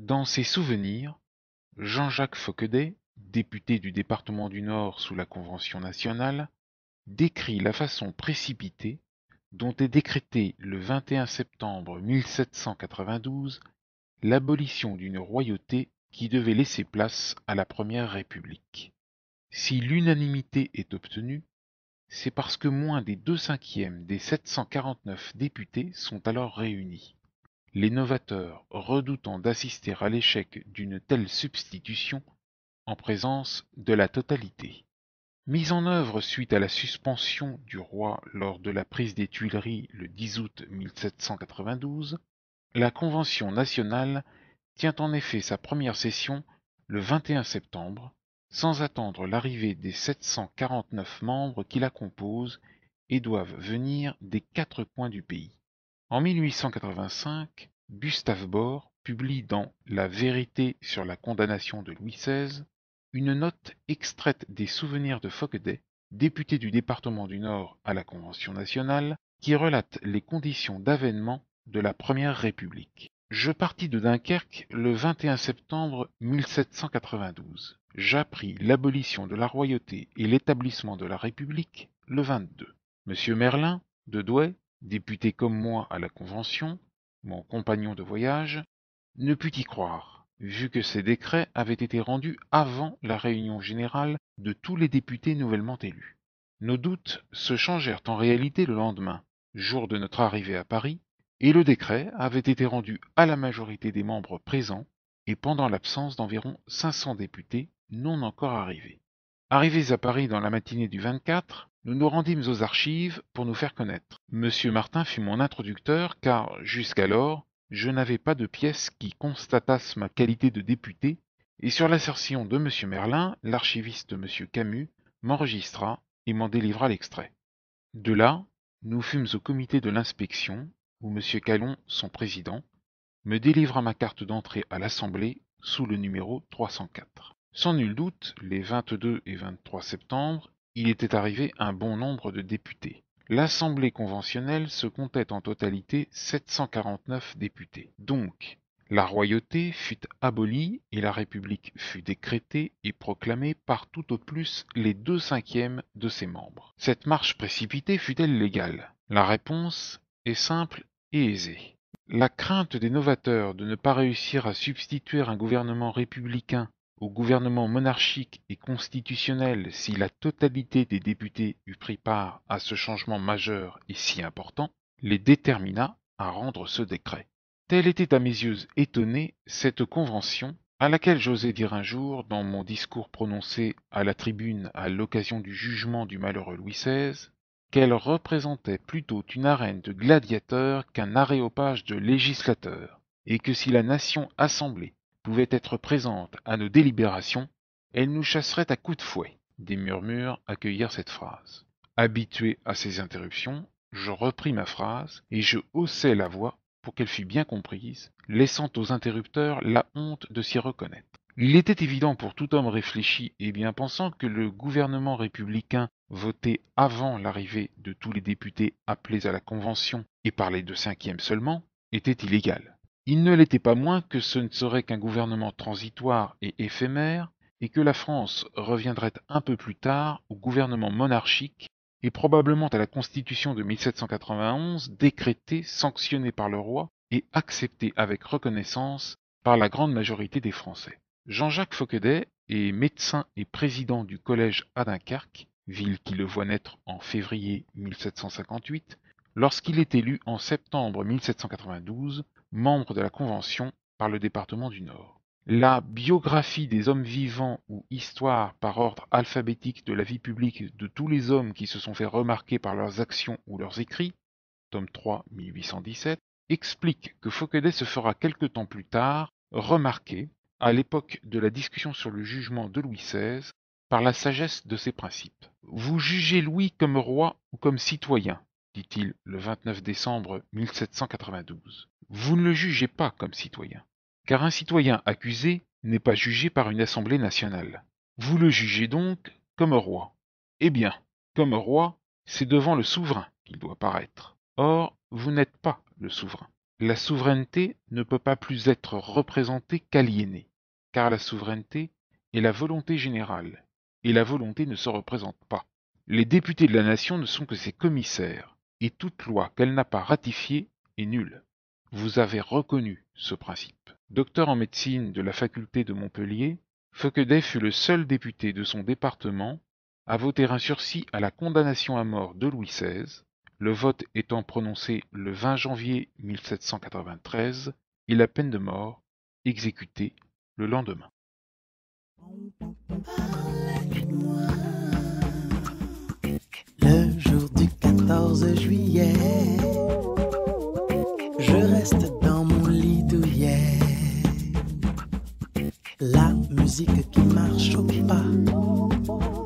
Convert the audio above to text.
Dans ses souvenirs, Jean-Jacques Fauquedet, député du département du Nord sous la Convention nationale, décrit la façon précipitée dont est décrétée le 21 septembre 1792 l'abolition d'une royauté qui devait laisser place à la Première République. Si l'unanimité est obtenue, c'est parce que moins des deux cinquièmes des 749 députés sont alors réunis. Les novateurs, redoutant d'assister à l'échec d'une telle substitution, en présence de la totalité. Mise en œuvre suite à la suspension du roi lors de la prise des Tuileries le 10 août 1792, la Convention nationale tient en effet sa première session le 21 septembre sans attendre l'arrivée des 749 membres qui la composent et doivent venir des quatre coins du pays. En 1885, Gustave Bohr publie dans La vérité sur la condamnation de Louis XVI une note extraite des souvenirs de Focquedet, député du département du Nord à la Convention nationale, qui relate les conditions d'avènement de la Première République. Je partis de Dunkerque le 21 septembre 1792. J'appris l'abolition de la royauté et l'établissement de la République le 22. M. Merlin, de Douai, député comme moi à la Convention, mon compagnon de voyage, ne put y croire, vu que ces décrets avaient été rendus avant la réunion générale de tous les députés nouvellement élus. Nos doutes se changèrent en réalité le lendemain, jour de notre arrivée à Paris, et le décret avait été rendu à la majorité des membres présents et pendant l'absence d'environ 500 députés non encore arrivés. Arrivés à Paris dans la matinée du 24, nous nous rendîmes aux archives pour nous faire connaître. Monsieur Martin fut mon introducteur car, jusqu'alors, je n'avais pas de pièces qui constatassent ma qualité de député, et sur l'assertion de M. Merlin, l'archiviste M. Camus m'enregistra et m'en délivra l'extrait. De là, nous fûmes au comité de l'inspection, où M. Calon, son président, me délivra ma carte d'entrée à l'Assemblée sous le numéro 304. Sans nul doute, les 22 et 23 septembre, il était arrivé un bon nombre de députés. L'Assemblée conventionnelle se comptait en totalité 749 députés. Donc, la royauté fut abolie et la République fut décrétée et proclamée par tout au plus les deux cinquièmes de ses membres. Cette marche précipitée fut-elle légale La réponse est simple et aisée. La crainte des novateurs de ne pas réussir à substituer un gouvernement républicain au gouvernement monarchique et constitutionnel si la totalité des députés eût pris part à ce changement majeur et si important, les détermina à rendre ce décret. Telle était à mes yeux étonnée cette convention à laquelle j'osais dire un jour, dans mon discours prononcé à la tribune à l'occasion du jugement du malheureux Louis XVI, qu'elle représentait plutôt une arène de gladiateurs qu'un aréopage de législateurs, et que si la nation assemblée pouvait être présente à nos délibérations, elle nous chasserait à coups de fouet. Des murmures accueillirent cette phrase. Habitué à ces interruptions, je repris ma phrase et je haussai la voix pour qu'elle fût bien comprise, laissant aux interrupteurs la honte de s'y reconnaître. Il était évident pour tout homme réfléchi et bien pensant que le gouvernement républicain voté avant l'arrivée de tous les députés appelés à la Convention et par les deux cinquièmes seulement était illégal. Il ne l'était pas moins que ce ne serait qu'un gouvernement transitoire et éphémère, et que la France reviendrait un peu plus tard au gouvernement monarchique et probablement à la Constitution de 1791 décrétée, sanctionnée par le roi et acceptée avec reconnaissance par la grande majorité des Français. Jean-Jacques Fauquedet est médecin et président du collège à Dunkerque, ville qui le voit naître en février 1758, lorsqu'il est élu en septembre 1792 membre de la Convention, par le département du Nord. La biographie des hommes vivants ou histoire par ordre alphabétique de la vie publique de tous les hommes qui se sont fait remarquer par leurs actions ou leurs écrits, tome 3, 1817, explique que Fauquedet se fera quelque temps plus tard remarquer, à l'époque de la discussion sur le jugement de Louis XVI, par la sagesse de ses principes. Vous jugez Louis comme roi ou comme citoyen, dit-il le 29 décembre 1792. Vous ne le jugez pas comme citoyen, car un citoyen accusé n'est pas jugé par une assemblée nationale. Vous le jugez donc comme roi. Eh bien, comme roi, c'est devant le souverain qu'il doit paraître. Or, vous n'êtes pas le souverain. La souveraineté ne peut pas plus être représentée qu'aliénée, car la souveraineté est la volonté générale, et la volonté ne se représente pas. Les députés de la nation ne sont que ses commissaires et toute loi qu'elle n'a pas ratifiée est nulle. Vous avez reconnu ce principe. Docteur en médecine de la faculté de Montpellier, Feuquedet fut le seul député de son département à voter un sursis à la condamnation à mort de Louis XVI, le vote étant prononcé le 20 janvier 1793 et la peine de mort exécutée le lendemain. la musique qui marche au pas.